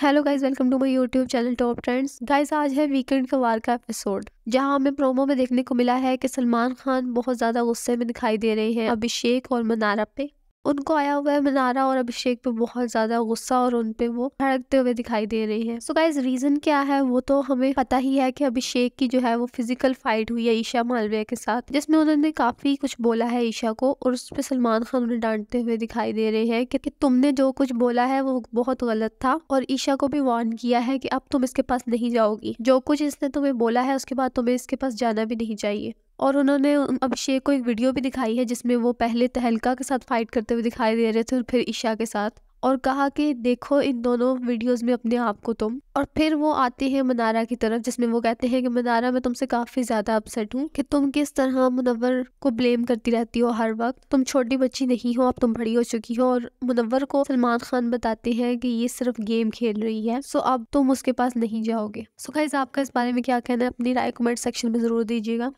hello guys welcome to my YouTube channel top trends guys आज है weekend का वार का एपिसोड जहां हमें प्रोमो में देखने को मिला है कि सलमान खान बहुत ज़्यादा गुस्से में दिखाई दे रहे हैं अभिषेक और मनारा पे उनको आया हुआ है मनारा और अभिषेक पे बहुत ज्यादा गुस्सा और उन पे वो भड़कते हुए दिखाई दे रही है सो गाइज रीजन क्या है वो तो हमें पता ही है कि अभिषेक की जो है वो फिजिकल फाइट हुई है ईशा मालविया के साथ जिसमें उन्होंने काफी कुछ बोला है ईशा को और उस पर सलमान खान उन्हें डांटते हुए दिखाई दे रहे हैं की तुमने जो कुछ बोला है वो बहुत गलत था और ईशा को भी वार्न किया है कि अब तुम इसके पास नहीं जाओगी जो कुछ इसने तुम्हें बोला है उसके बाद तुम्हें इसके पास जाना भी नहीं चाहिए और उन्होंने अभिषेक को एक वीडियो भी दिखाई है जिसमें वो पहले तहलका के साथ फाइट करते हुए दिखाई दे रहे थे और फिर ईशा के साथ और कहा कि देखो इन दोनों वीडियोस में अपने आप को तुम और फिर वो आते हैं मनारा की तरफ जिसमें वो कहते हैं कि मनारा मैं तुमसे काफ़ी ज़्यादा अपसेट हूँ कि तुम किस तरह मुनवर को ब्लेम करती रहती हो हर वक्त तुम छोटी बच्ची नहीं हो अब तुम बड़ी हो चुकी हो और मुनवर को सलमान खान बताते हैं कि ये सिर्फ गेम खेल रही है सो अब तुम उसके पास नहीं जाओगे सो खाइज आपका इस बारे में क्या कहना है अपनी राय कमेंट सेक्शन में ज़रूर दीजिएगा